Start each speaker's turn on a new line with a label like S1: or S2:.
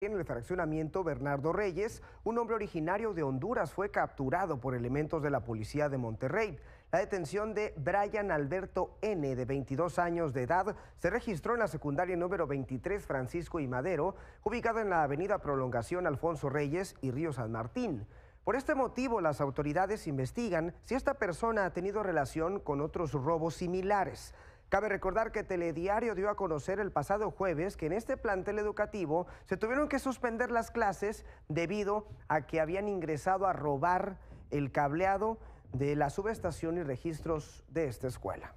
S1: En el fraccionamiento Bernardo Reyes, un hombre originario de Honduras fue capturado por elementos de la policía de Monterrey. La detención de Brian Alberto N., de 22 años de edad, se registró en la secundaria número 23 Francisco y Madero, ubicada en la avenida Prolongación Alfonso Reyes y Río San Martín. Por este motivo, las autoridades investigan si esta persona ha tenido relación con otros robos similares. Cabe recordar que Telediario dio a conocer el pasado jueves que en este plantel educativo se tuvieron que suspender las clases debido a que habían ingresado a robar el cableado de la subestación y registros de esta escuela.